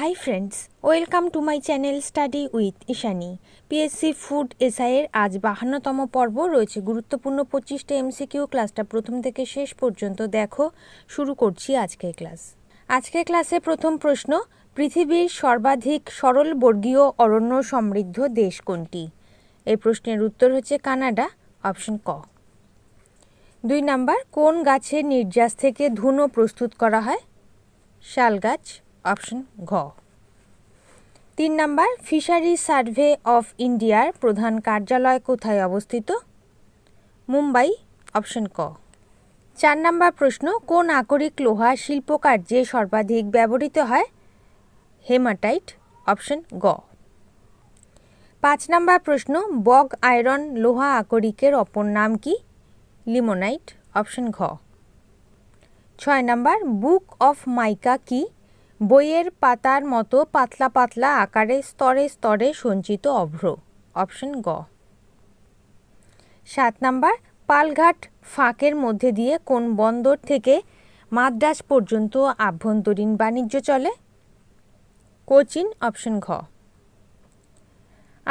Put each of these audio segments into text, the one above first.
high friends welcome to my channel study with Ishani PSC food এসআইয়ের আজ বাহান্নতম পর্ব রয়েছে গুরুত্বপূর্ণ পঁচিশটা এমসিকিউ ক্লাসটা প্রথম থেকে শেষ পর্যন্ত দেখো শুরু করছি আজকের ক্লাস আজকের ক্লাসে প্রথম প্রশ্ন পৃথিবীর সর্বাধিক সরল বর্গীয় অরণ্য সমৃদ্ধ দেশ কোনটি এই প্রশ্নের উত্তর হচ্ছে কানাডা অপশন ক দুই নাম্বার কোন গাছের নির্যাস থেকে ধুনো প্রস্তুত করা হয় শাল গাছ অপশন ঘ তিন নাম্বার ফিশারি সার্ভে অফ ইন্ডিয়ার প্রধান কার্যালয় কোথায় অবস্থিত মুম্বাই অপশন ক চার নাম্বার প্রশ্ন কোন আকরিক লোহা শিল্পকার্যে সর্বাধিক ব্যবহৃত হয় হেমাটাইট অপশন গ পাঁচ নাম্বার প্রশ্ন বগ আয়রন লোহা আকরিকের অপর নাম কি লিমোনাইট অপশন ঘ ছয় নাম্বার বুক অফ মাইকা কি বইয়ের পাতার মতো পাতলা পাতলা আকারে স্তরে স্তরে সঞ্চিত অভ্র অপশন গ সাত নাম্বার পালঘাট ফাঁকের মধ্যে দিয়ে কোন বন্দর থেকে মাদ্রাজ পর্যন্ত আভ্যন্তরীণ বাণিজ্য চলে কোচিন অপশন ঘ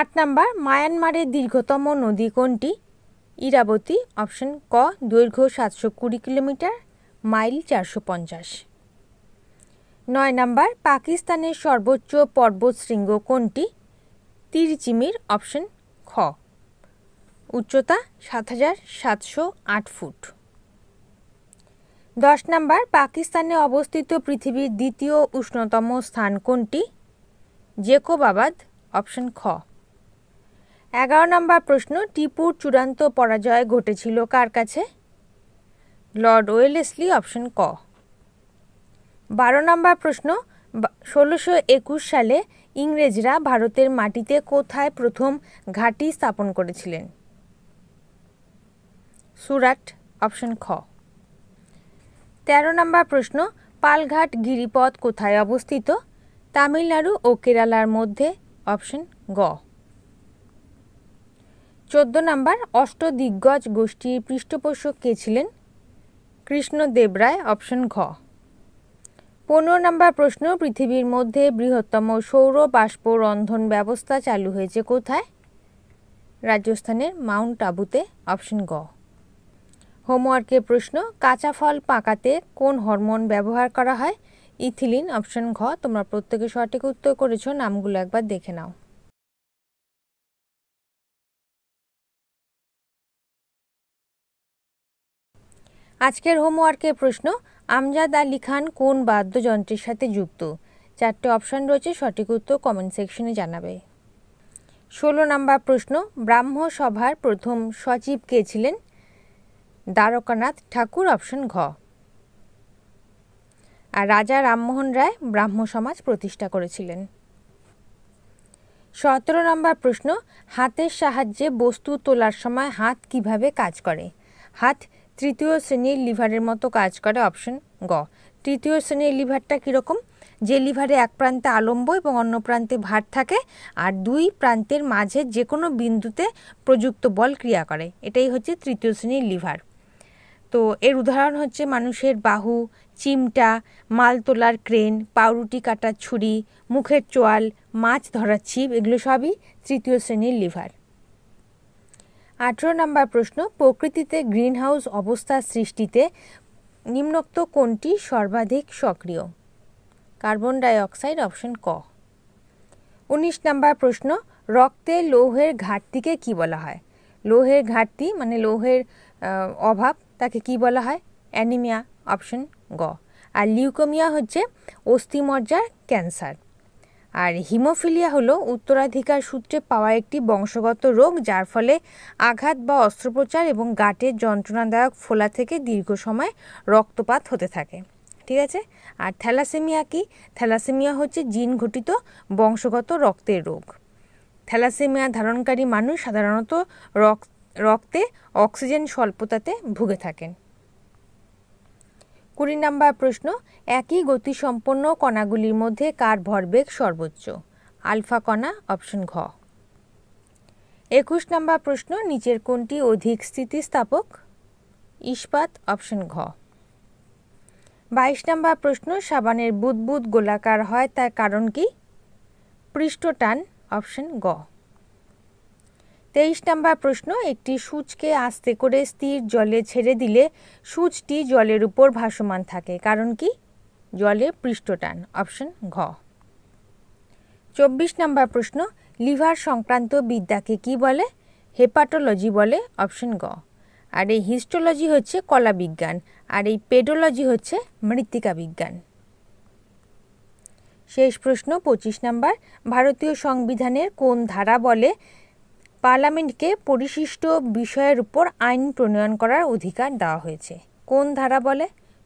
আট নাম্বার মায়ানমারের দীর্ঘতম নদী কোনটি ইরাবতী অপশন ক দৈর্ঘ্য সাতশো কুড়ি কিলোমিটার মাইল চারশো পঞ্চাশ নয় নাম্বার পাকিস্তানের সর্বোচ্চ পর্বতশৃঙ্গ কোনটি তিরচিমির অপশন খ উচ্চতা সাত হাজার সাতশো আট ফুট দশ নাম্বার পাকিস্তানে অবস্থিত পৃথিবীর দ্বিতীয় উষ্ণতম স্থান কোনটি জেকোবাবাদ অপশন খ এগারো নম্বর প্রশ্ন টিপুর চূড়ান্ত পরাজয় ঘটেছিল কার কাছে লর্ড ওয়েলেসলি অপশন ক বারো নম্বর প্রশ্ন ষোলোশো একুশ সালে ইংরেজরা ভারতের মাটিতে কোথায় প্রথম ঘাঁটি স্থাপন করেছিলেন সুরাট অপশন খ তেরো নম্বর প্রশ্ন পালঘাট গিরিপথ কোথায় অবস্থিত তামিলনাড়ু ও কেরালার মধ্যে অপশন গ চোদ্দ নম্বর অষ্টদিগ্গজ গোষ্ঠীর পৃষ্ঠপোষক কে ছিলেন কৃষ্ণদেবরায় অপশন ঘ পনেরো নম্বর প্রশ্ন পৃথিবীর মধ্যে বৃহত্তম সৌর বাষ্প রন্ধন ব্যবস্থা চালু হয়েছে কোথায় রাজস্থানের মাউন্ট আবুতে অপশন গ হোমওয়ার্কের প্রশ্ন কাঁচা ফল পাকাতে কোন হরমোন ব্যবহার করা হয় ইথিলিন অপশন ঘ তোমরা প্রত্যেকে সঠিক উত্তর করেছো নামগুলো একবার দেখে নাও আজকের হোমওয়ার্কের প্রশ্ন আমজাদ আলী খান কোন বাদ্যযন্ত্রের সাথে যুক্ত চারটে অপশান রয়েছে সঠিক উত্তর কমেন্ট সেকশনে জানাবে ষোলো নম্বর প্রশ্ন ব্রাহ্ম সভার প্রথম সচিব কে ছিলেন দ্বারকানাথ ঠাকুর অপশন ঘ আর রাজা রামমোহন রায় ব্রাহ্ম সমাজ প্রতিষ্ঠা করেছিলেন সতেরো নম্বর প্রশ্ন হাতের সাহায্যে বস্তু তোলার সময় হাত কিভাবে কাজ করে হাত তৃতীয় শ্রেণীর লিভারের মতো কাজ করে অপশন গ তৃতীয় শ্রেণীর লিভারটা কীরকম যে লিভারে এক প্রান্তে আলম্ব এবং অন্য প্রান্তে ভার থাকে আর দুই প্রান্তের মাঝে যে কোনো বিন্দুতে প্রযুক্ত বল ক্রিয়া করে এটাই হচ্ছে তৃতীয় শ্রেণীর লিভার তো এর উদাহরণ হচ্ছে মানুষের বাহু চিমটা মাল তোলার ক্রেন পাউরুটি কাটার ছুরি মুখের চোয়াল মাছ ধরার ছিপ এগুলো সবই তৃতীয় শ্রেণীর লিভার আঠেরো নম্বর প্রশ্ন প্রকৃতিতে গ্রিনহাউস অবস্থা সৃষ্টিতে নিম্নোক্ত কোনটি সর্বাধিক সক্রিয় কার্বন ডাইঅক্সাইড অপশন ক উনিশ নম্বর প্রশ্ন রক্তে লৌহের ঘাটতিকে কি বলা হয় লৌহের ঘাটতি মানে লৌহের অভাব তাকে কি বলা হয় অ্যানিমিয়া অপশন গ আর লিউকোমিয়া হচ্ছে অস্থিমজ্জার ক্যান্সার আর হিমোফিলিয়া হলো উত্তরাধিকার সূত্রে পাওয়া একটি বংশগত রোগ যার ফলে আঘাত বা অস্ত্রোপচার এবং গাটের যন্ত্রণাদায়ক ফোলা থেকে দীর্ঘ সময় রক্তপাত হতে থাকে ঠিক আছে আর থ্যালাসেমিয়া কি থ্যালাসেমিয়া হচ্ছে জিন ঘটিত বংশগত রক্তের রোগ থ্যালাসেমিয়া ধারণকারী মানুষ সাধারণত রক্তে অক্সিজেন স্বল্পতাতে ভুগে থাকেন কুড়ি নাম্বার প্রশ্ন একই গতিসম্পন্ন কণাগুলির মধ্যে কার ভরবেগ সর্বোচ্চ আলফা কণা অপশন ঘ একুশ নাম্বার প্রশ্ন নিচের কোনটি অধিক স্থিতিস্থাপক ইস্পাত অপশন ঘ বাইশ নাম্বার প্রশ্ন সাবানের বুদবুদ গোলাকার হয় তার কারণ কি পৃষ্ঠটান অপশন গ তেইশ নাম্বার প্রশ্ন একটি সূচকে আস্তে করে স্থির জলে ছেড়ে দিলে সূচটি জলের উপর ভাসমান থাকে কারণ কি জলে পৃষ্ঠটান অপশন ঘ চব্বিশ নাম্বার প্রশ্ন লিভার সংক্রান্ত বিদ্যাকে কি বলে হেপাটোলজি বলে অপশন গ আর এই হিস্টোলজি হচ্ছে কলা বিজ্ঞান আর এই পেডোলজি হচ্ছে মৃত্তিকা বিজ্ঞান শেষ প্রশ্ন পঁচিশ নাম্বার ভারতীয় সংবিধানের কোন ধারা বলে পার্লামেন্টকে পরিশিষ্ট বিষয়ের উপর আইন প্রণয়ন করার অধিকার দেওয়া হয়েছে কোন ধারা বলে